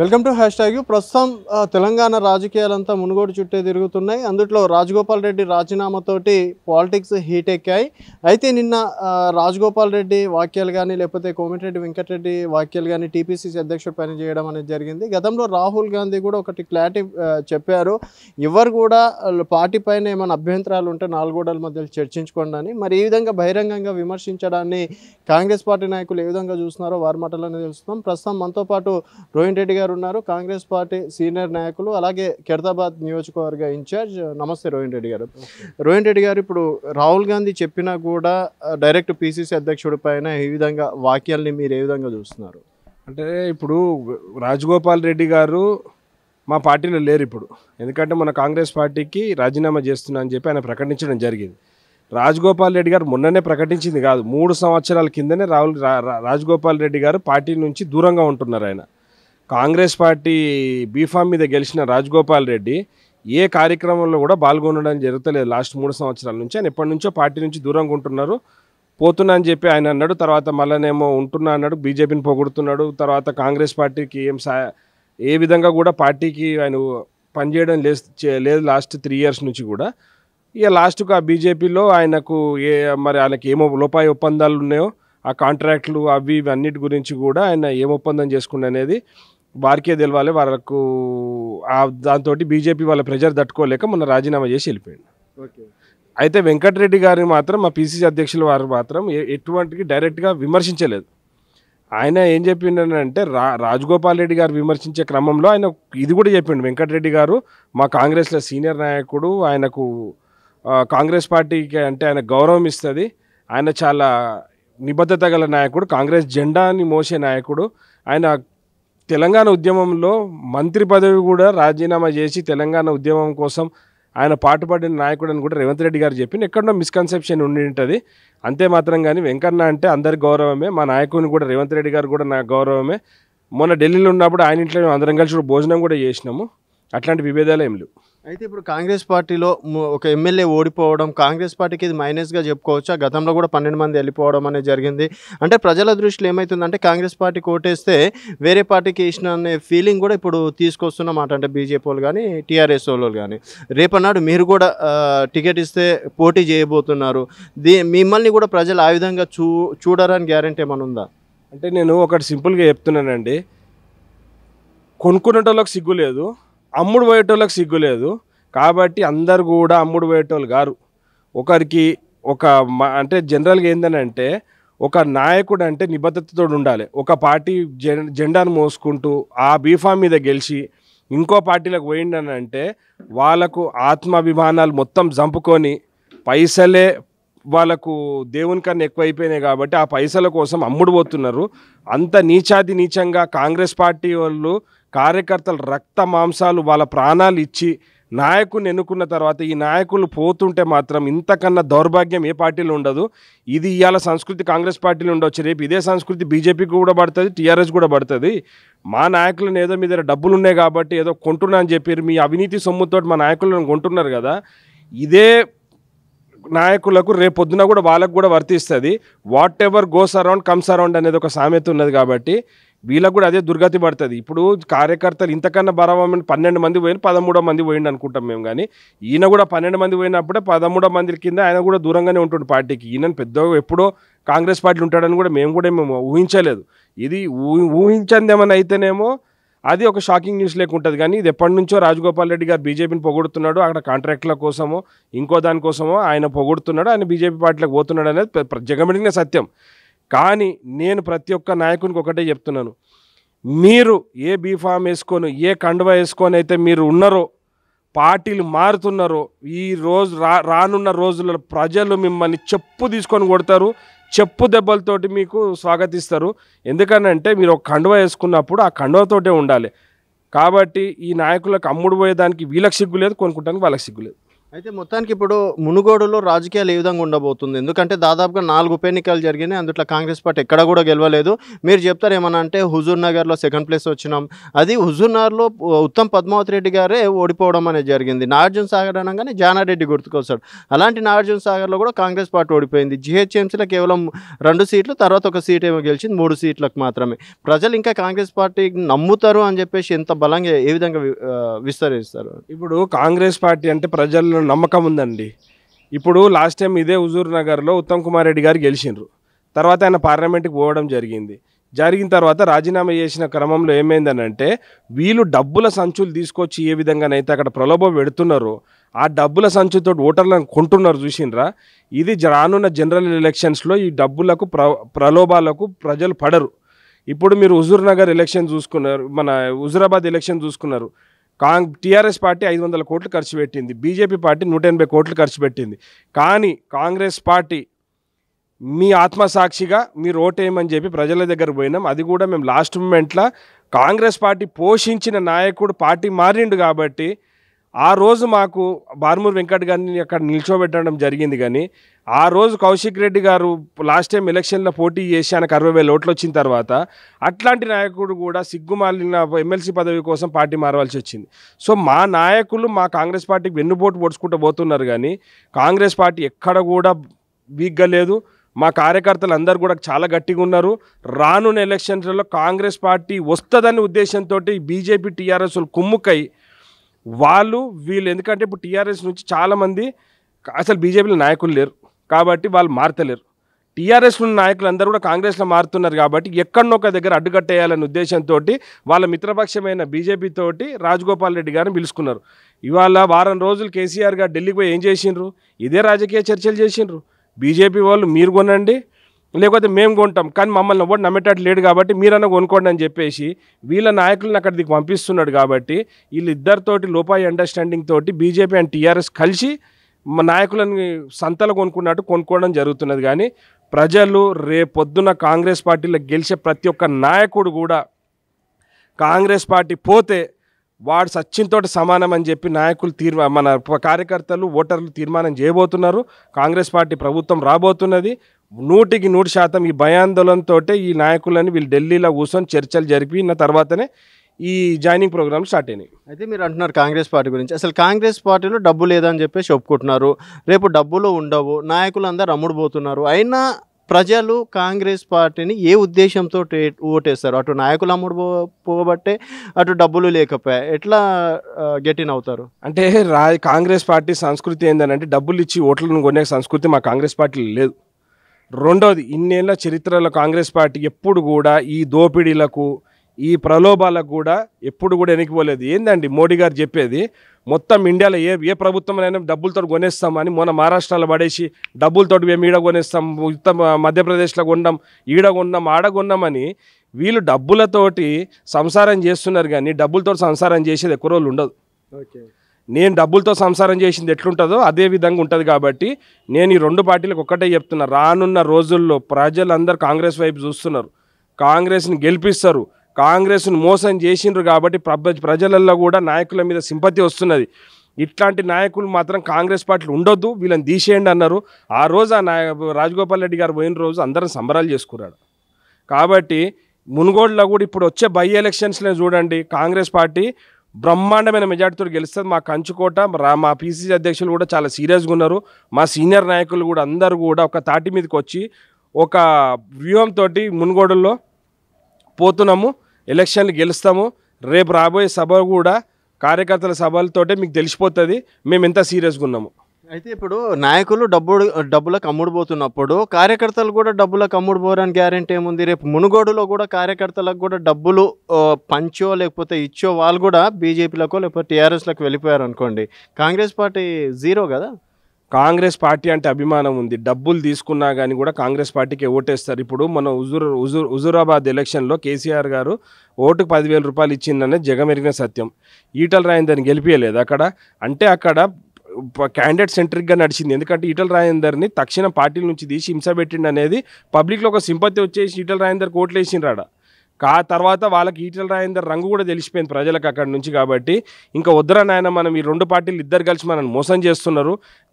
welcome to hash tag ప్రస్తుతం తెలంగాణ రాజకీయాలంతా మునుగోడు చుట్టే తిరుగుతున్నాయి అందుట్లో రాజగోపాల్ రెడ్డి రాజీనామాతోటి పాలిటిక్స్ హీట్ ఎక్కాయి అయితే నిన్న రాజగోపాల్ రెడ్డి వాక్యాలు కానీ లేకపోతే కోమిటిరెడ్డి వెంకటరెడ్డి వాక్యాలు కానీ టీపీసీసీ అధ్యక్షుడు పని చేయడం అనేది జరిగింది గతంలో రాహుల్ గాంధీ కూడా ఒకటి క్లారిటీ చెప్పారు ఎవరు కూడా పార్టీ పైన ఏమైనా అభ్యంతరాలు ఉంటే నాలుగోడల మధ్యలో చర్చించుకోండి అని మరి ఈ విధంగా బహిరంగంగా విమర్శించడాన్ని కాంగ్రెస్ పార్టీ నాయకులు ఏ విధంగా చూస్తున్నారో వారి మాటలనే తెలుస్తున్నాం ప్రస్తుతం మనతో పాటు రోహిన్ రెడ్డి గారు ఉన్నారు కాంగ్రెస్ పార్టీ సీనియర్ నాయకులు అలాగే ఖైరతాబాద్ నియోజకవర్గ ఇన్ఛార్జ్ నమస్తే రోహిన్ రెడ్డి గారు రోహిన్ రెడ్డి గారు ఇప్పుడు రాహుల్ గాంధీ చెప్పినా కూడా డైరెక్ట్ పిసిసి అధ్యక్షుడి పైన ఈ విధంగా వాక్యాల్ని మీరు ఏ విధంగా చూస్తున్నారు అంటే ఇప్పుడు రాజగోపాల్ రెడ్డి గారు మా పార్టీలో లేరు ఇప్పుడు ఎందుకంటే మన కాంగ్రెస్ పార్టీకి రాజీనామా చేస్తున్నా అని చెప్పి ఆయన ప్రకటించడం జరిగింది రాజగోపాల్ రెడ్డి గారు మొన్ననే ప్రకటించింది కాదు మూడు సంవత్సరాల కిందనే రాహుల్ రాజగోపాల్ రెడ్డి గారు పార్టీ నుంచి దూరంగా ఉంటున్నారు ఆయన కాంగ్రెస్ పార్టీ బీఫామ్ మీద గెలిచిన రాజగోపాల్ రెడ్డి ఏ కార్యక్రమంలో కూడా పాల్గొనడం జరుగుతలేదు లాస్ట్ మూడు సంవత్సరాల నుంచి ఆయన ఎప్పటి నుంచో పార్టీ నుంచి దూరంగా ఉంటున్నారు పోతున్నా అని చెప్పి ఆయన అన్నాడు తర్వాత మళ్ళనేమో ఉంటున్నా అన్నాడు బీజేపీని పొగుడుతున్నాడు తర్వాత కాంగ్రెస్ పార్టీకి ఏం సా ఏ విధంగా కూడా పార్టీకి ఆయన పనిచేయడం లేదు లాస్ట్ త్రీ ఇయర్స్ నుంచి కూడా ఇక లాస్ట్కు ఆ బీజేపీలో ఆయనకు ఏ మరి ఆయనకి ఏమో లోపాయి ఒప్పందాలు ఉన్నాయో ఆ కాంట్రాక్ట్లు అవి ఇవి అన్నిటి గురించి కూడా ఆయన ఏం ఒప్పందం చేసుకున్నా అనేది వారికే తెలవాలి వాళ్ళకు దాంతో బీజేపీ వాళ్ళ ప్రెజర్ తట్టుకోలేక మొన్న రాజీనామా చేసి వెళ్ళిపోయాడు అయితే వెంకటరెడ్డి గారిని మాత్రం మా పీసీసీ అధ్యక్షుల వారు మాత్రం ఎటువంటి డైరెక్ట్గా విమర్శించలేదు ఆయన ఏం చెప్పిండంటే రా రాజగోపాల్ రెడ్డి గారు విమర్శించే క్రమంలో ఆయన ఇది కూడా చెప్పిండు వెంకటరెడ్డి గారు మా కాంగ్రెస్లో సీనియర్ నాయకుడు ఆయనకు కాంగ్రెస్ పార్టీకి అంటే ఆయన గౌరవం ఇస్తుంది ఆయన చాలా నిబద్ధత గల నాయకుడు కాంగ్రెస్ జెండాని మోసే నాయకుడు ఆయన తెలంగాణ ఉద్యమంలో మంత్రి పదవి కూడా రాజీనామా చేసి తెలంగాణ ఉద్యమం కోసం ఆయన పాటుపడిన నాయకుడు అని కూడా రేవంత్ రెడ్డి గారు చెప్పింది ఎక్కడో మిస్కన్సెప్షన్ ఉండి ఉంటుంది అంతే మాత్రం కానీ వెంకన్న అంటే అందరి గౌరవమే మా నాయకుని కూడా రేవంత్ రెడ్డి గారు కూడా నా గౌరవమే మొన్న ఢిల్లీలో ఉన్నప్పుడు ఆయన ఇంట్లో అందరం కలిసి భోజనం కూడా చేసినాము అట్లాంటి విభేదాలు ఏం లేవు అయితే ఇప్పుడు కాంగ్రెస్ పార్టీలో ఒక ఎమ్మెల్యే ఓడిపోవడం కాంగ్రెస్ పార్టీకి ఇది మైనస్గా చెప్పుకోవచ్చా గతంలో కూడా పన్నెండు మంది వెళ్ళిపోవడం అనేది జరిగింది అంటే ప్రజల దృష్టిలో ఏమవుతుందంటే కాంగ్రెస్ పార్టీ కోటేస్తే వేరే పార్టీకి ఇచ్చిన అనే ఫీలింగ్ కూడా ఇప్పుడు తీసుకొస్తున్నమాట అంటే బీజేపీ వాళ్ళు కానీ టీఆర్ఎస్ వాళ్ళు కానీ రేపన్నాడు మీరు కూడా టికెట్ ఇస్తే పోటీ చేయబోతున్నారు దీ మిమ్మల్ని కూడా ప్రజలు ఆ విధంగా చూ చూడరని గ్యారంటీ ఏమైనా ఉందా అంటే నేను ఒకటి సింపుల్గా చెప్తున్నానండి కొనుక్కునేటోళ్ళకి సిగ్గు లేదు అమ్ముడు పోయేటోళ్ళకి సిగ్గులేదు కాబట్టి అందరు కూడా అమ్ముడు పోయేటోళ్ళు గారు ఒకరికి ఒక అంటే జనరల్గా అంటే ఒక నాయకుడు అంటే నిబద్ధతతో ఉండాలి ఒక పార్టీ జెండాను మోసుకుంటూ ఆ బీఫామ్ మీద గెలిచి ఇంకో పార్టీలకు పోయిండని అంటే వాళ్ళకు ఆత్మాభిమానాలు మొత్తం చంపుకొని పైసలే వాళ్ళకు దేవుని కన్నా ఎక్కువైపోయినాయి కాబట్టి ఆ పైసల కోసం అమ్ముడు పోతున్నారు అంత నీచాది నీచంగా కాంగ్రెస్ పార్టీ వాళ్ళు కార్యకర్తలు రక్త మాంసాలు వాళ్ళ ప్రాణాలు ఇచ్చి నాయకుని ఎన్నుకున్న తర్వాత ఈ నాయకులు పోతుంటే మాత్రం ఇంతకన్నా దౌర్భాగ్యం ఏ పార్టీలో ఉండదు ఇది ఇవాళ సంస్కృతి కాంగ్రెస్ పార్టీలో ఉండొచ్చు రేపు ఇదే సంస్కృతి బీజేపీకి కూడా పడుతుంది టీఆర్ఎస్ కూడా పడుతుంది మా నాయకులను ఏదో మీ దగ్గర డబ్బులు ఉన్నాయి కాబట్టి ఏదో కొంటున్నా అని చెప్పారు మీ అవినీతి సొమ్ముతో మా నాయకులను కొంటున్నారు కదా ఇదే నాయకులకు రేపొద్దున కూడా వాళ్ళకు కూడా వర్తిస్తుంది whatever goes around comes around అనేది ఒక సామెత ఉన్నది కాబట్టి వీళ్ళకు కూడా అదే దుర్గతి పడుతుంది ఇప్పుడు కార్యకర్తలు ఇంతకన్నా బరాబర్ పన్నెండు మంది పోయిన పదమూడో మంది పోయిండు అనుకుంటాం మేము కానీ ఈయన కూడా పన్నెండు మంది పోయినప్పుడే పదమూడో మంది కింద ఆయన కూడా దూరంగానే ఉంటుంది పార్టీకి ఈయన పెద్దగా ఎప్పుడో కాంగ్రెస్ పార్టీలు ఉంటాడని కూడా మేము కూడా మేము ఊహించలేదు ఇది ఊహించంది ఏమైనా అయితేనేమో అది ఒక షాకింగ్ న్యూస్ లేకుంటుంది కానీ ఇది ఎప్పటి నుంచో రాజగోపాల్ రెడ్డి గారు బీజేపీని పొగొడుతున్నాడు అక్కడ కాంట్రాక్టుల కోసమో ఇంకో దానికోసమో ఆయన పొగుడుతున్నాడు ఆయన బీజేపీ పార్టీలకు పోతున్నాడు అనేది జగమెడిగిన సత్యం కానీ నేను ప్రతి ఒక్క నాయకునికి ఒకటే చెప్తున్నాను మీరు ఏ బీఫామ్ వేసుకొని ఏ కండువ వేసుకొని అయితే మీరు ఉన్నారో పార్టీలు మారుతున్నారో ఈ రోజు రా రానున్న రోజుల్లో ప్రజలు మిమ్మల్ని చెప్పు తీసుకొని కొడతారు చెప్పు దెబ్బలతోటి మీకు స్వాగతిస్తారు ఎందుకనంటే మీరు ఒక కండువ వేసుకున్నప్పుడు ఆ కండువతోటే ఉండాలి కాబట్టి ఈ నాయకులకు అమ్ముడు పోయేదానికి వీళ్ళకి సిగ్గులేదు లేదు వాళ్ళకి సిగ్గులేదు లేదు అయితే మొత్తానికి ఇప్పుడు మునుగోడులో రాజకీయాలు ఏ విధంగా ఉండబోతుంది ఎందుకంటే దాదాపుగా నాలుగు ఉప ఎన్నికలు జరిగినాయి అందుట్లో కాంగ్రెస్ పార్టీ ఎక్కడ కూడా గెలవలేదు మీరు చెప్తారు ఏమన్నా అంటే హుజూర్ నగర్లో సెకండ్ ప్లేస్ వచ్చినాం అది హుజూర్ నగర్లో ఉత్తమ్ పద్మావతి రెడ్డి గారే ఓడిపోవడం అనేది జరిగింది నాగార్జున సాగర్ అనగానే జానారెడ్డి గుర్తుకొస్తాడు అలాంటి నాగార్జున సాగర్లో కూడా కాంగ్రెస్ పార్టీ ఓడిపోయింది జిహెచ్ఎంసీలో కేవలం రెండు సీట్లు తర్వాత ఒక సీట్ ఏమో గెలిచింది మూడు సీట్లకు మాత్రమే ప్రజలు ఇంకా కాంగ్రెస్ పార్టీ నమ్ముతారు అని చెప్పేసి ఎంత బలంగా ఏ విధంగా విస్తరిస్తారు ఇప్పుడు కాంగ్రెస్ పార్టీ అంటే ప్రజల్లో చేస్తారన్న నమ్మకం ఉందండి ఇప్పుడు లాస్ట్ టైం ఇదే హుజూర్ నగర్లో ఉత్తమ్ కుమార్ రెడ్డి గారు గెలిచినారు తర్వాత ఆయన పార్లమెంట్కి పోవడం జరిగింది జరిగిన తర్వాత రాజీనామా చేసిన క్రమంలో ఏమైందనంటే వీళ్ళు డబ్బుల సంచులు తీసుకొచ్చి ఏ విధంగానైతే అక్కడ ప్రలోభం పెడుతున్నారో ఆ డబ్బుల సంచుతో ఓటర్లను కొంటున్నారు చూసిండ్రా ఇది రానున్న జనరల్ ఎలక్షన్స్లో ఈ డబ్బులకు ప్ర ప్రలోభాలకు ప్రజలు పడరు ఇప్పుడు మీరు హుజూర్ నగర్ ఎలక్షన్ చూసుకున్నారు మన హుజూరాబాద్ ఎలక్షన్ చూసుకున్నారు కాంగ్ టీఆర్ఎస్ పార్టీ ఐదు వందల కోట్లు ఖర్చు పెట్టింది బీజేపీ పార్టీ నూట ఎనభై కోట్లు ఖర్చు పెట్టింది కానీ కాంగ్రెస్ పార్టీ మీ ఆత్మసాక్షిగా మీరు ఓటేయమని చెప్పి ప్రజల దగ్గర పోయినాం అది కూడా మేము లాస్ట్ మూమెంట్లో కాంగ్రెస్ పార్టీ పోషించిన నాయకుడు పార్టీ మారిండు కాబట్టి ఆ రోజు మాకు బార్మూర్ వెంకట గారిని అక్కడ నిల్చోబెట్టడం జరిగింది కానీ ఆ రోజు కౌశిక్ రెడ్డి గారు లాస్ట్ టైం ఎలక్షన్లో పోటీ చేసి ఆయనకు అరవై వేల ఓట్లు వచ్చిన తర్వాత అట్లాంటి నాయకుడు కూడా సిగ్గుమాలిన ఎమ్మెల్సీ పదవి కోసం పార్టీ మారవలసి వచ్చింది సో మా నాయకులు మా కాంగ్రెస్ పార్టీకి వెన్నుపోటు పొడుచుకుంటూ పోతున్నారు కానీ కాంగ్రెస్ పార్టీ ఎక్కడ కూడా వీక్గా లేదు మా కార్యకర్తలు అందరూ కూడా చాలా గట్టిగా ఉన్నారు రానున్న ఎలక్షన్లలో కాంగ్రెస్ పార్టీ వస్తుందనే ఉద్దేశంతో బీజేపీ టీఆర్ఎస్లు కుమ్ముకై వాళ్ళు వీళ్ళు ఎందుకంటే ఇప్పుడు టీఆర్ఎస్ నుంచి చాలామంది అసలు బీజేపీలో నాయకులు లేరు కాబట్టి వాళ్ళు మారతలేరు టీఆర్ఎస్ ఉన్న నాయకులు అందరూ కూడా కాంగ్రెస్లో మారుతున్నారు కాబట్టి ఎక్కడనొక దగ్గర అడ్డుకట్టేయాలనే ఉద్దేశంతో వాళ్ళ మిత్రపక్షమైన బీజేపీతోటి రాజగోపాల్ రెడ్డి గారిని పిలుచుకున్నారు ఇవాళ వారం రోజులు కేసీఆర్ గారు ఢిల్లీకి పోయి ఏం చేసిండ్రు ఇదే రాజకీయ చర్చలు చేసిండ్రు బీజేపీ వాళ్ళు మీరు కొనండి లేకపోతే మేము కొంటాం కానీ మమ్మల్ని ఎవరు నమ్మేటట్టు లేడు కాబట్టి మీరన్నా కొనుక్కోండి అని చెప్పేసి వీళ్ళ నాయకులను అక్కడ దీనికి పంపిస్తున్నాడు కాబట్టి వీళ్ళిద్దరితోటి లోపాయి అండర్స్టాండింగ్ తోటి బీజేపీ అండ్ టీఆర్ఎస్ కలిసి మా నాయకులని సంతలు కొనుక్కున్నట్టు కొనుక్కోవడం జరుగుతున్నది కానీ ప్రజలు రేపొద్దున కాంగ్రెస్ పార్టీలో గెలిచే ప్రతి ఒక్క నాయకుడు కూడా కాంగ్రెస్ పార్టీ పోతే వాడు సచిన్ తోటి సమానం అని చెప్పి నాయకులు తీర్మా మన కార్యకర్తలు ఓటర్లు తీర్మానం చేయబోతున్నారు కాంగ్రెస్ పార్టీ ప్రభుత్వం రాబోతున్నది నూటికి నూరు శాతం ఈ భయాందోళనతో ఈ నాయకులని వీళ్ళు ఢిల్లీలో కూర్చొని చర్చలు జరిపిన తర్వాతనే ఈ జాయినింగ్ ప్రోగ్రామ్ స్టార్ట్ అయినాయి అయితే మీరు అంటున్నారు కాంగ్రెస్ పార్టీ గురించి అసలు కాంగ్రెస్ పార్టీలో డబ్బు లేదని చెప్పేసి ఒప్పుకుంటున్నారు రేపు డబ్బులు ఉండవు నాయకులు అందరు అమ్ముడుపోతున్నారు అయినా ప్రజలు కాంగ్రెస్ పార్టీని ఏ ఉద్దేశంతో ఓటేస్తారు అటు నాయకులు అమ్ముడు పోబట్టే అటు డబ్బులు లేకపోయా ఎట్లా గెటిన్ అవుతారు అంటే రా కాంగ్రెస్ పార్టీ సంస్కృతి ఏంటంటే డబ్బులు ఇచ్చి ఓట్లను కొనే సంస్కృతి మా కాంగ్రెస్ పార్టీ లేదు రెండోది ఇన్నేళ్ల చరిత్రలో కాంగ్రెస్ పార్టీ ఎప్పుడు కూడా ఈ దోపిడీలకు ఈ ప్రలోభాలకు కూడా ఎప్పుడు కూడా వెనక్కిపోలేదు ఏందండి మోడీ గారు చెప్పేది మొత్తం ఇండియాలో ఏ ఏ ప్రభుత్వంలో డబ్బులతో కొనేస్తామని మొన్న మహారాష్ట్రలో పడేసి డబ్బులతో మేము ఈడ కొనేస్తాం మొత్తం మధ్యప్రదేశ్లో కొండం ఈడ కొన్నాం ఆడ కొన్నామని వీళ్ళు డబ్బులతోటి సంసారం చేస్తున్నారు కానీ డబ్బులతో సంసారం చేసేది ఎక్కువ రోజులు ఉండదు నేను డబ్బులతో సంసారం చేసింది ఎట్లుంటుందో అదే విధంగా ఉంటుంది కాబట్టి నేను ఈ రెండు పార్టీలకు ఒక్కటే చెప్తున్నా రానున్న రోజుల్లో ప్రజలందరూ కాంగ్రెస్ వైపు చూస్తున్నారు కాంగ్రెస్ని గెలిపిస్తారు కాంగ్రెస్ను మోసం చేసిండ్రు కాబట్టి ప్రజలల్లో కూడా నాయకుల మీద సింపతి వస్తున్నది ఇట్లాంటి నాయకులు మాత్రం కాంగ్రెస్ పార్టీలు ఉండొద్దు వీళ్ళని తీసేయండి అన్నారు ఆ రోజు ఆ నాయ రాజగోపాల్ రెడ్డి గారు పోయిన రోజు అందరం సంబరాలు చేసుకున్నాడు కాబట్టి మునుగోడులో కూడా ఇప్పుడు వచ్చే బై ఎలక్షన్స్లో చూడండి కాంగ్రెస్ పార్టీ బ్రహ్మాండమైన మెజార్టీతో గెలుస్తుంది మా కంచుకోట మా పీసీసీ అధ్యక్షులు కూడా చాలా సీరియస్గా ఉన్నారు మా సీనియర్ నాయకులు కూడా అందరూ కూడా ఒక తాటి మీదకి వచ్చి ఒక వ్యూహంతో మునుగోడులో పోతున్నాము ఎలక్షన్లు గెలుస్తాము రేపు రాబోయే సభ కూడా కార్యకర్తల సభలతోటే మీకు తెలిసిపోతుంది మేము ఎంత సీరియస్గా ఉన్నాము అయితే ఇప్పుడు నాయకులు డబ్బు డబ్బులకు అమ్ముడుపోతున్నప్పుడు కార్యకర్తలు కూడా డబ్బులకు అమ్ముడుపోరని గ్యారంటీ ఏముంది రేపు మునుగోడులో కూడా కార్యకర్తలకు కూడా డబ్బులు పంచో లేకపోతే ఇచ్చో వాళ్ళు కూడా బీజేపీలకో లేకపోతే టీఆర్ఎస్లకు వెళ్ళిపోయారు అనుకోండి కాంగ్రెస్ పార్టీ జీరో కదా కాంగ్రెస్ పార్టీ అంటే అభిమానం ఉంది డబ్బులు తీసుకున్నా కానీ కూడా కాంగ్రెస్ పార్టీకి ఓటేస్తారు ఇప్పుడు మన హుజూర్ హుజూర్ హుజూరాబాద్ ఎలక్షన్లో కేసీఆర్ గారు ఓటుకు పదివేల రూపాయలు ఇచ్చిందనే జగమెరిగిన సత్యం ఈటల రాయందర్ని గెలిపించలేదు అక్కడ అంటే అక్కడ క్యాండిడేట్ సెంట్రిక్గా నడిచింది ఎందుకంటే ఈటల రాయందర్ని తక్షణ పార్టీల నుంచి తీసి హింస పెట్టిండి అనేది పబ్లిక్లో ఒక సింపతి వచ్చేసి ఈటల రాయందర్కి ఓట్లేసిండ్రాడా కా తర్వాత వాళ్ళకి ఈటల రాజేందర్ రంగు కూడా తెలిసిపోయింది ప్రజలకు అక్కడి నుంచి కాబట్టి ఇంకా వద్దరా నాయన మనం ఈ రెండు పార్టీలు ఇద్దరు కలిసి మనల్ని మోసం చేస్తున్నారు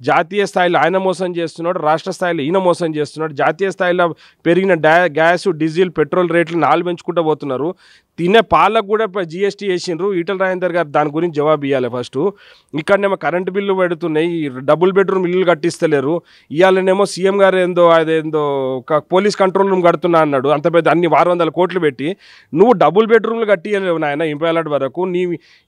జాతీయ స్థాయిలో ఆయన మోసం చేస్తున్నాడు రాష్ట్ర స్థాయిలో ఈయన మోసం చేస్తున్నాడు జాతీయ స్థాయిలో పెరిగిన గ్యాస్ డీజిల్ పెట్రోల్ రేట్లు నాలుగు పెంచుకుంటూ పోతున్నారు తినే పాలకు కూడా జిఎస్టీ వేసిండ్రు ఈటల రాజేందర్ గారు దాని గురించి జవాబు ఇవ్వాలి ఫస్ట్ ఇక్కడనేమో కరెంటు బిల్లు పెడుతున్నాయి డబుల్ బెడ్రూమ్ ఇల్లు కట్టిస్తలేరు ఇవాళనేమో సీఎం గారు ఏందో అదేందో పోలీస్ కంట్రోల్ రూమ్ కడుతున్నా అన్నాడు అంత పెద్ద అన్ని ఆరు వందల కోట్లు పెట్టి నువ్వు డబుల్ బెడ్రూమ్లు కట్టియలేవు నాయన ఇంపాలాట్ వరకు నీ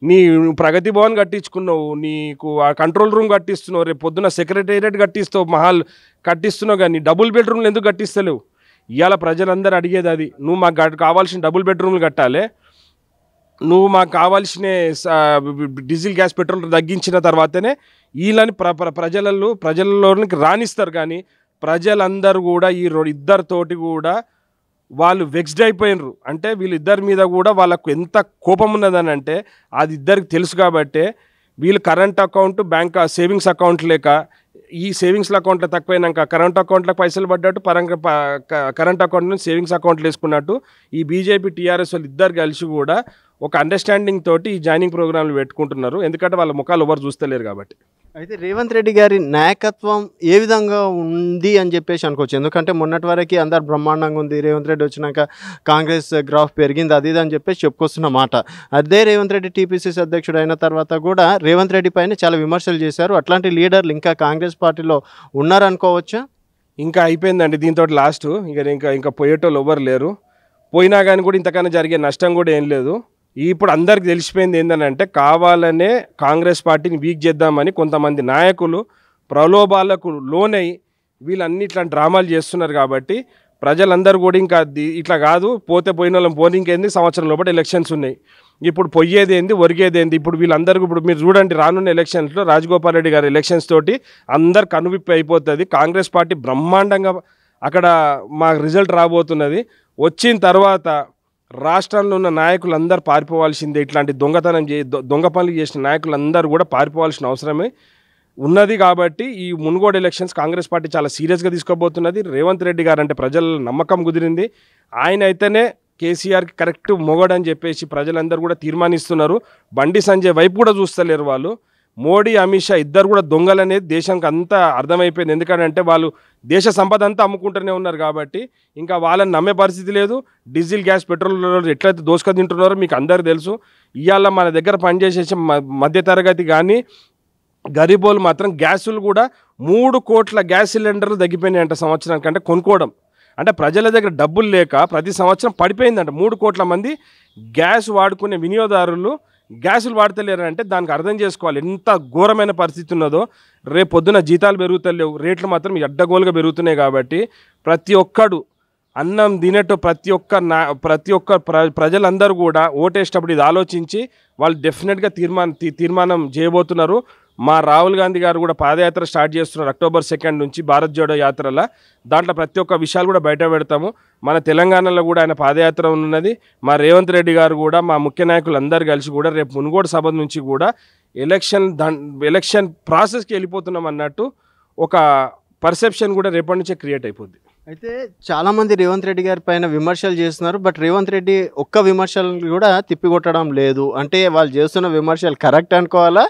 నీ ప్రగతి భవన్ కట్టించుకున్నావు నీకు ఆ కంట్రోల్ రూమ్ కట్టిస్తున్నావు రేపు పొద్దున సెక్రటేరియట్ కట్టిస్తావు మహల్ కట్టిస్తున్నావు కానీ డబుల్ బెడ్రూమ్లు ఎందుకు కట్టిస్తలేవు ఇవాళ ప్రజలందరూ అడిగేది అది నువ్వు మాకు కావాల్సిన డబుల్ బెడ్రూమ్లు కట్టాలి నువ్వు మాకు కావాల్సిన డీజిల్ గ్యాస్ పెట్రోల్ తగ్గించిన తర్వాతనే వీళ్ళని ప్ర ప్రజలలో ప్రజలలోనికి రాణిస్తారు కానీ ప్రజలందరూ కూడా ఈ ఇద్దరితోటి కూడా వాళ్ళు వెక్స్డ్ అయిపోయినరు అంటే వీళ్ళిద్దరి మీద కూడా వాళ్ళకు ఎంత కోపం ఉన్నదని అంటే అది ఇద్దరికి తెలుసు కాబట్టే వీళ్ళు current account bank savings account లేక ఈ సేవింగ్స్ అకౌంట్లో తక్కువైనాక కరెంట్ అకౌంట్లో పైసలు పడ్డట్టు పరంగ కరెంట్ అకౌంట్ నుంచి సేవింగ్స్ అకౌంట్లు వేసుకున్నట్టు ఈ బీజేపీ టీఆర్ఎస్ వాళ్ళు ఇద్దరు కలిసి కూడా ఒక అండర్స్టాండింగ్ తోటి ఈ జాయినింగ్ ప్రోగ్రాంలు పెట్టుకుంటున్నారు ఎందుకంటే వాళ్ళ ముఖాలు ఎవరు చూస్తలేరు కాబట్టి అయితే రేవంత్ రెడ్డి గారి నాయకత్వం ఏ విధంగా ఉంది అని చెప్పేసి అనుకోవచ్చు ఎందుకంటే మొన్నటి వరకు అందరు బ్రహ్మాండంగా ఉంది రేవంత్ రెడ్డి వచ్చినాక కాంగ్రెస్ గ్రాఫ్ పెరిగింది అది ఇది అని చెప్పేసి చెప్పుకొస్తున్న మాట అదే రేవంత్ రెడ్డి టీపీసీసీ అధ్యక్షుడు అయిన తర్వాత కూడా రేవంత్ రెడ్డి పైన చాలా విమర్శలు చేశారు అట్లాంటి లీడర్లు ఇంకా కాంగ్రెస్ పార్టీలో ఉన్నారనుకోవచ్చా ఇంకా అయిపోయిందండి దీంతో లాస్ట్ ఇంకా ఇంకా ఇంకా పోయేటోళ్ళు ఎవరు లేరు పోయినా కానీ కూడా ఇంతకన్నా జరిగే నష్టం కూడా ఏం లేదు ఇప్పుడు అందరికి తెలిసిపోయింది ఏంటంటే కావాలనే కాంగ్రెస్ పార్టీని వీక్ చేద్దామని కొంతమంది నాయకులు ప్రలోభాలకు లోనై వీళ్ళన్ని ఇట్లాంటి డ్రామాలు చేస్తున్నారు కాబట్టి ప్రజలందరూ కూడా ఇంకా ఇట్లా కాదు పోతే పోయిన వాళ్ళం పోని ఇంకేంది సంవత్సరం లోపల ఎలక్షన్స్ ఉన్నాయి ఇప్పుడు పొయ్యేది ఏంది ఒరిగేది ఏంది ఇప్పుడు వీళ్ళందరికీ ఇప్పుడు మీరు చూడండి రానున్న ఎలక్షన్స్లో రాజగోపాల్ రెడ్డి గారి ఎలక్షన్స్ తోటి అందరు కనువిప్పి అయిపోతుంది కాంగ్రెస్ పార్టీ బ్రహ్మాండంగా అక్కడ మా రిజల్ట్ రాబోతున్నది వచ్చిన తర్వాత రాష్ట్రంలో ఉన్న నాయకులందరూ పారిపోవాల్సిందే ఇట్లాంటి దొంగతనం చే దొంగ పనులు చేసిన నాయకులందరూ కూడా పారిపోవాల్సిన అవసరమే ఉన్నది కాబట్టి ఈ మున్గోడు ఎలక్షన్స్ కాంగ్రెస్ పార్టీ చాలా సీరియస్గా తీసుకోబోతున్నది రేవంత్ రెడ్డి గారు అంటే ప్రజల నమ్మకం కుదిరింది ఆయన అయితేనే కేసీఆర్కి కరెక్ట్ మొగడని చెప్పేసి ప్రజలందరూ కూడా తీర్మానిస్తున్నారు బండి సంజయ్ వైపు కూడా చూస్తలేరు వాళ్ళు మోడీ అమిత్ షా ఇద్దరు కూడా దొంగలనేది దేశానికి అంతా అర్థమైపోయింది ఎందుకంటే వాళ్ళు దేశ సంపద అంతా అమ్ముకుంటూనే ఉన్నారు కాబట్టి ఇంకా వాళ్ళని నమ్మే పరిస్థితి లేదు డీజిల్ గ్యాస్ పెట్రోల్ ఎట్లయితే దోసుక తింటున్నారో మీకు అందరు తెలుసు ఇవాళ మన దగ్గర పనిచేసే మధ్యతరగతి కానీ గరీబోలు మాత్రం గ్యాసులు కూడా మూడు కోట్ల గ్యాస్ సిలిండర్లు తగ్గిపోయినాయి అంట సంవత్సరానికి అంటే కొనుక్కోవడం అంటే ప్రజల దగ్గర డబ్బులు లేక ప్రతి సంవత్సరం పడిపోయిందంట మూడు కోట్ల మంది గ్యాస్ వాడుకునే వినియోగదారులు గ్యాసులు వాడతలేరంటే దానికి అర్థం చేసుకోవాలి ఎంత ఘోరమైన పరిస్థితి ఉన్నదో రేపు పొద్దున జీతాలు పెరుగుతలేవు రేట్లు మాత్రం అడ్డగోలుగా పెరుగుతున్నాయి కాబట్టి ప్రతి ఒక్కడు అన్నం తినేటో ప్రతి ఒక్క నా ప్రతి ఒక్క ప్ర ప్రజలందరూ కూడా ఓటేసేటప్పుడు ఇది ఆలోచించి వాళ్ళు డెఫినెట్గా తీర్మానం తీర్మానం చేయబోతున్నారు మా రాహుల్ గాంధీ గారు కూడా పాదయాత్ర స్టార్ట్ చేస్తున్నారు అక్టోబర్ సెకండ్ నుంచి భారత్ జోడో యాత్రలో దాంట్లో ప్రతి ఒక్క విషయాలు కూడా బయట పెడతాము మన తెలంగాణలో కూడా ఆయన పాదయాత్ర ఉన్నది మా రేవంత్ రెడ్డి గారు కూడా మా ముఖ్య నాయకులు కలిసి కూడా రేపు మునుగోడు సభ నుంచి కూడా ఎలక్షన్ ఎలక్షన్ ప్రాసెస్కి వెళ్ళిపోతున్నాం అన్నట్టు ఒక పర్సెప్షన్ కూడా రేపటి నుంచే క్రియేట్ అయిపోద్ది అయితే చాలామంది రేవంత్ రెడ్డి గారి పైన విమర్శలు చేస్తున్నారు బట్ రేవంత్ రెడ్డి ఒక్క విమర్శలు కూడా తిప్పికొట్టడం లేదు అంటే వాళ్ళు చేస్తున్న విమర్శలు కరెక్ట్ అనుకోవాలా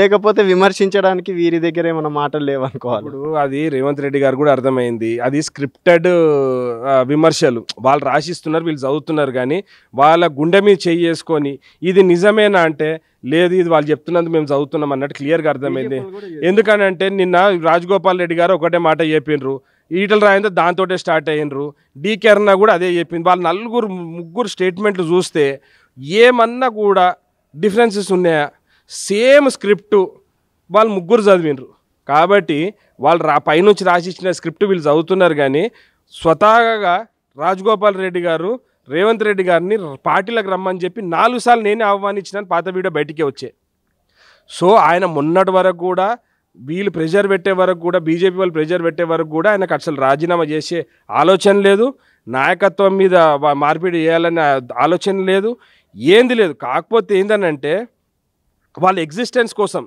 లేకపోతే విమర్శించడానికి వీరి దగ్గర ఏమైనా మాటలు లేవనుకోవాలి ఇప్పుడు అది రేవంత్ రెడ్డి గారు కూడా అర్థమైంది అది స్క్రిప్టెడ్ విమర్శలు వాళ్ళు రాసిస్తున్నారు వీళ్ళు చదువుతున్నారు కానీ వాళ్ళ గుండె మీద చేసుకొని ఇది నిజమేనా అంటే లేదు ఇది వాళ్ళు చెప్తున్నందుకు మేము చదువుతున్నాం అన్నట్టు క్లియర్గా అర్థమైంది అంటే నిన్న రాజగోపాల్ రెడ్డి గారు ఒకటే మాట చెప్పిండ్రు ఈటల రాయంతో దాంతోటే స్టార్ట్ అయ్యినరు డీకే అన్న కూడా అదే చెప్పింది వాళ్ళు నలుగురు ముగ్గురు స్టేట్మెంట్లు చూస్తే ఏమన్నా కూడా డిఫరెన్సెస్ ఉన్నాయా సేమ్ స్క్రిప్టు వాళ్ళు ముగ్గురు చదివినరు కాబట్టి వాళ్ళు రా పైనుంచి రాసిచ్చిన స్క్రిప్ట్ వీళ్ళు చదువుతున్నారు కానీ స్వతహాగా రాజగోపాల్ రెడ్డి గారు రేవంత్ రెడ్డి గారిని పార్టీలకు రమ్మని చెప్పి నాలుగు సార్లు నేనే ఆహ్వానించినాను పాత వీడియో బయటికే వచ్చే సో ఆయన మొన్నటి వరకు కూడా వీళ్ళు ప్రెషర్ పెట్టే వరకు కూడా బీజేపీ వాళ్ళు ప్రెషర్ పెట్టే వరకు కూడా ఆయనకు అసలు రాజీనామా చేసే ఆలోచన లేదు నాయకత్వం మీద మార్పిడి చేయాలనే ఆలోచన లేదు ఏంది లేదు కాకపోతే ఏంటనంటే వాళ్ళ ఎగ్జిస్టెన్స్ కోసం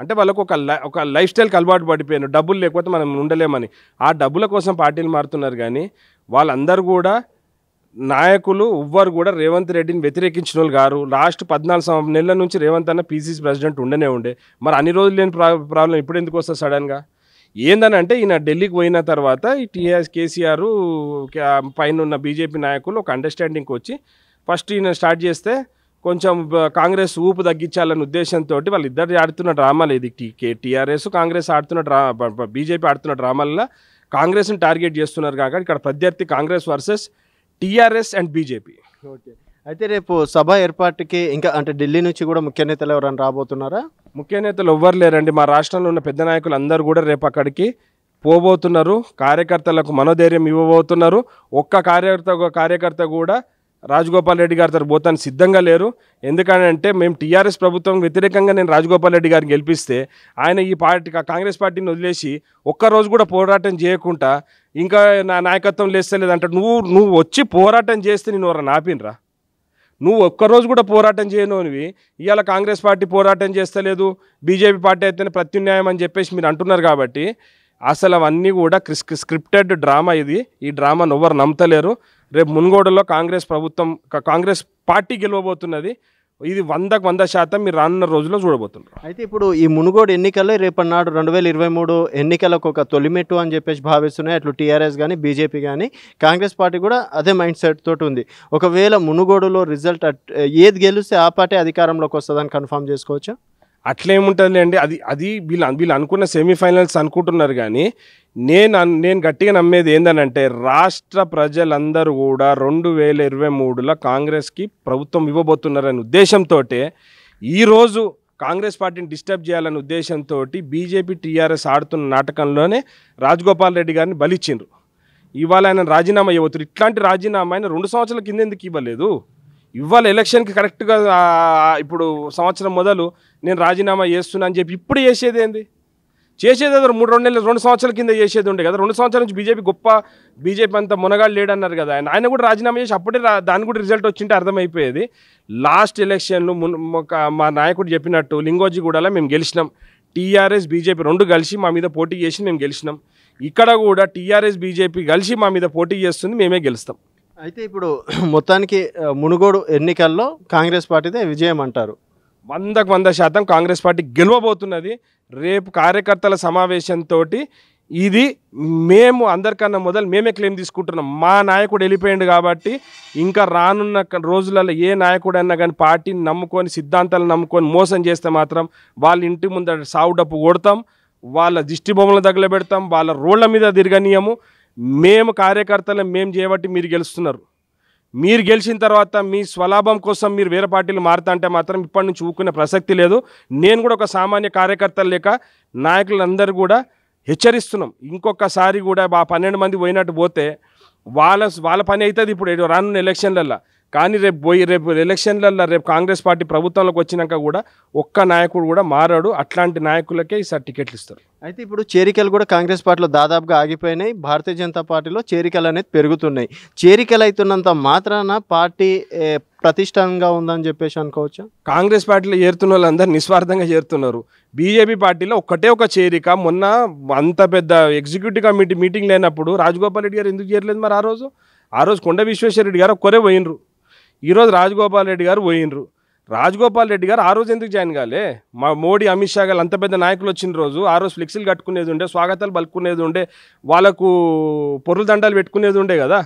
అంటే వాళ్ళకు ఒక లై ఒక లైఫ్ స్టైల్కి అలవాటు పడిపోయాను డబ్బులు లేకపోతే మనం ఉండలేమని ఆ డబ్బుల కోసం పార్టీలు మారుతున్నారు కానీ వాళ్ళందరూ కూడా నాయకులు ఎవ్వరు కూడా రేవంత్ రెడ్డిని వ్యతిరేకించిన వాళ్ళు గారు లాస్ట్ పద్నాలుగు నెలల నుంచి రేవంత్ అన్న పీసీసీ ప్రెసిడెంట్ ఉండనే ఉండే మరి అన్ని రోజులు లేని ప్రాబ్లం ఇప్పుడు ఎందుకు వస్తుంది సడన్గా ఏందని అంటే ఈయన ఢిల్లీకి పోయిన తర్వాత ఈ టీఆర్ కేసీఆర్ పైన ఉన్న బీజేపీ నాయకులు ఒక అండర్స్టాండింగ్కి వచ్చి ఫస్ట్ ఈయన స్టార్ట్ చేస్తే కొంచెం కాంగ్రెస్ ఊపు తగ్గించాలనే ఉద్దేశంతో ఇద్దరు ఆడుతున్న డ్రామాలు ఇది టీఆర్ఎస్ కాంగ్రెస్ ఆడుతున్న డ్రా బీజేపీ ఆడుతున్న డ్రామాల్లో కాంగ్రెస్ని టార్గెట్ చేస్తున్నారు కాక ఇక్కడ ప్రత్యర్థి Congress versus TRS and BJP okay అయితే రేపు సభ ఏర్పాటుకి ఇంకా అంటే ఢిల్లీ నుంచి కూడా ముఖ్య నేతలు ఎవరైనా రాబోతున్నారా ముఖ్య నేతలు ఎవ్వరు లేరండి మా రాష్ట్రంలో ఉన్న పెద్ద నాయకులు అందరూ కూడా రేపు అక్కడికి పోబోతున్నారు కార్యకర్తలకు మనోధైర్యం ఇవ్వబోతున్నారు ఒక్క కార్యకర్త కార్యకర్త కూడా రాజగోపాల్ రెడ్డి గారు పోతాను సిద్ధంగా లేరు ఎందుకంటే మేము టీఆర్ఎస్ ప్రభుత్వం వ్యతిరేకంగా నేను రాజగోపాల్ రెడ్డి గారిని గెలిపిస్తే ఆయన ఈ పార్టీ కాంగ్రెస్ పార్టీని వదిలేసి ఒక్కరోజు కూడా పోరాటం చేయకుండా ఇంకా నా నాయకత్వం లేస్తలేదంట నువ్వు నువ్వు వచ్చి పోరాటం చేస్తే నేను ఎవరైనా ఆపినరా నువ్వు ఒక్కరోజు కూడా పోరాటం చేయనువి ఇవాళ కాంగ్రెస్ పార్టీ పోరాటం చేస్తలేదు బీజేపీ పార్టీ అయితేనే ప్రత్యున్యాయం అని చెప్పేసి మీరు అంటున్నారు కాబట్టి అసలు అవన్నీ కూడా క్రిస్ స్క్రిప్టెడ్ డ్రామా ఇది ఈ డ్రామాను ఎవరు నమ్మతలేరు రేపు మునుగోడలో కాంగ్రెస్ ప్రభుత్వం కాంగ్రెస్ పార్టీ గెలవబోతున్నది ఇది వందకు వంద శాతం మీరు రానున్న రోజుల్లో చూడబోతున్నారు అయితే ఇప్పుడు ఈ మునుగోడు ఎన్నికల్లో రేపన్నాడు రెండు వేల ఇరవై మూడు ఎన్నికలకు ఒక తొలిమెట్టు అని చెప్పేసి భావిస్తున్నాయి అట్లు టీఆర్ఎస్ కానీ బీజేపీ కానీ కాంగ్రెస్ పార్టీ కూడా అదే మైండ్ సెట్ తోటి ఉంది ఒకవేళ మునుగోడులో రిజల్ట్ ఏది గెలిస్తే ఆ పార్టీ అధికారంలోకి వస్తుందని కన్ఫామ్ చేసుకోవచ్చు ఏముంటుంది అండి అది అది వీళ్ళు వీళ్ళు అనుకున్న సెమీఫైనల్స్ అనుకుంటున్నారు కానీ నేను నేను గట్టిగా నమ్మేది ఏందనంటే రాష్ట్ర ప్రజలందరూ కూడా రెండు వేల ఇరవై మూడులో కాంగ్రెస్కి ప్రభుత్వం ఇవ్వబోతున్నారనే ఉద్దేశంతో ఈరోజు కాంగ్రెస్ పార్టీని డిస్టర్బ్ చేయాలనే ఉద్దేశంతో బీజేపీ టీఆర్ఎస్ ఆడుతున్న నాటకంలోనే రాజగోపాల్ రెడ్డి గారిని బలిచ్చిండ్రు ఇవాళ ఆయన రాజీనామా ఇవ్వతురు ఇట్లాంటి రాజీనామా ఆయన రెండు సంవత్సరాల కింద ఎందుకు ఇవ్వలేదు ఇవాళ ఎలక్షన్కి కరెక్ట్గా ఇప్పుడు సంవత్సరం మొదలు నేను రాజీనామా చేస్తున్నా అని చెప్పి ఇప్పుడు చేసేది ఏంది చేసేది ఏదో మూడు రెండు నెలలు రెండు సంవత్సరాల కింద చేసేది ఉండే కదా రెండు సంవత్సరాల నుంచి బీజేపీ గొప్ప బీజేపీ అంత మునగాడు లేడన్నారు కదా ఆయన ఆయన కూడా రాజీనామా చేసి అప్పుడే దాని కూడా రిజల్ట్ వచ్చింటే అర్థమైపోయేది లాస్ట్ ఎలక్షన్లు మున్ మా నాయకుడు చెప్పినట్టు లింగోజీ కూడా మేము గెలిచినాం టీఆర్ఎస్ బీజేపీ రెండు కలిసి మా మీద పోటీ చేసి మేము గెలిచినాం ఇక్కడ కూడా టీఆర్ఎస్ బీజేపీ కలిసి మా మీద పోటీ చేస్తుంది మేమే గెలుస్తాం అయితే ఇప్పుడు మొత్తానికి మునుగోడు ఎన్నికల్లో కాంగ్రెస్ పార్టీదే విజయం అంటారు వందకు వంద శాతం కాంగ్రెస్ పార్టీ గెలవబోతున్నది రేపు కార్యకర్తల సమావేశంతో ఇది మేము అందరికన్నా మొదలు మేమే క్లెయిమ్ తీసుకుంటున్నాం మా నాయకుడు వెళ్ళిపోయాడు కాబట్టి ఇంకా రానున్న రోజులలో ఏ నాయకుడైనా కానీ పార్టీని నమ్ముకొని సిద్ధాంతాలు నమ్ముకొని మోసం చేస్తే మాత్రం వాళ్ళ ఇంటి ముందర సావు డప్పు కొడతాం వాళ్ళ దిష్టి బొమ్మలు తగలబెడతాం వాళ్ళ రోడ్ల మీద తిరగనీయము మేము కార్యకర్తలు మేము చేయబట్టి మీరు గెలుస్తున్నారు మీరు గెలిచిన తర్వాత మీ స్వలాభం కోసం మీరు వేరే పార్టీలు మారుతా అంటే మాత్రం ఇప్పటి నుంచి ఊకునే ప్రసక్తి లేదు నేను కూడా ఒక సామాన్య కార్యకర్తలు లేక నాయకులందరూ కూడా హెచ్చరిస్తున్నాం ఇంకొకసారి కూడా ఆ పన్నెండు మంది పోయినట్టు పోతే వాళ్ళ వాళ్ళ పని అవుతుంది ఇప్పుడు రానున్న ఎలక్షన్లల్లో కానీ రేపు పోయి రేపు ఎలక్షన్లలో రేపు కాంగ్రెస్ పార్టీ ప్రభుత్వంలోకి వచ్చినాక కూడా ఒక్క నాయకుడు కూడా మారాడు అట్లాంటి నాయకులకే ఈసారి టికెట్లు ఇస్తారు అయితే ఇప్పుడు చేరికలు కూడా కాంగ్రెస్ పార్టీలో దాదాపుగా ఆగిపోయినాయి భారతీయ జనతా పార్టీలో చేరికలు అనేది పెరుగుతున్నాయి చేరికలు అవుతున్నంత మాత్రాన పార్టీ ప్రతిష్టంగా ఉందని చెప్పేసి అనుకోవచ్చు కాంగ్రెస్ పార్టీలో చేరుతున్న వాళ్ళందరూ నిస్వార్థంగా చేరుతున్నారు బీజేపీ పార్టీలో ఒకటే ఒక చేరిక మొన్న అంత పెద్ద ఎగ్జిక్యూటివ్ కమిటీ మీటింగ్ లేనప్పుడు రాజగోపాల్ రెడ్డి గారు ఎందుకు చేరలేదు మరి ఆ రోజు ఆ రోజు కొండ విశ్వేశ్వరరెడ్డి గారు ఒక్కరే పోయినరు ఈరోజు రాజగోపాల్ రెడ్డి గారు పోయినరు రాజగోపాల్ రెడ్డి గారు ఆ రోజు ఎందుకు జాయిన్ కాలే మా మోడీ అమిత్ షా గారు అంత పెద్ద నాయకులు వచ్చిన రోజు ఆ రోజు ఫ్లెక్సీలు కట్టుకునేది ఉండే స్వాగతాలు పలుకునేది ఉండే వాళ్ళకు పొరుల దండాలు పెట్టుకునేది ఉండే కదా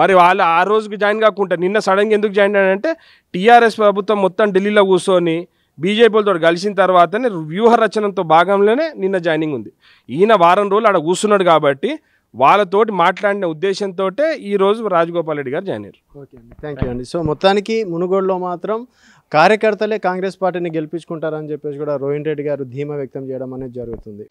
మరి వాళ్ళు ఆ రోజుకి జాయిన్ కాకుండా నిన్న సడన్గా ఎందుకు జాయిన్ అంటే టీఆర్ఎస్ ప్రభుత్వం మొత్తం ఢిల్లీలో కూర్చొని బీజేపీలతో కలిసిన తర్వాతనే వ్యూహ రచనతో భాగంలోనే నిన్న జాయినింగ్ ఉంది ఈయన వారం రోజులు ఆడ కూర్చున్నాడు కాబట్టి వాళ్ళతోటి మాట్లాడిన ఉద్దేశంతో ఈరోజు రాజగోపాల్ రెడ్డి గారు జాయిన్ అయ్యారు ఓకే అండి థ్యాంక్ యూ అండి సో మొత్తానికి మునుగోడులో మాత్రం కార్యకర్తలే కాంగ్రెస్ పార్టీని గెలిపించుకుంటారని చెప్పేసి కూడా రోహిన్ రెడ్డి గారు ధీమా వ్యక్తం చేయడం అనేది జరుగుతుంది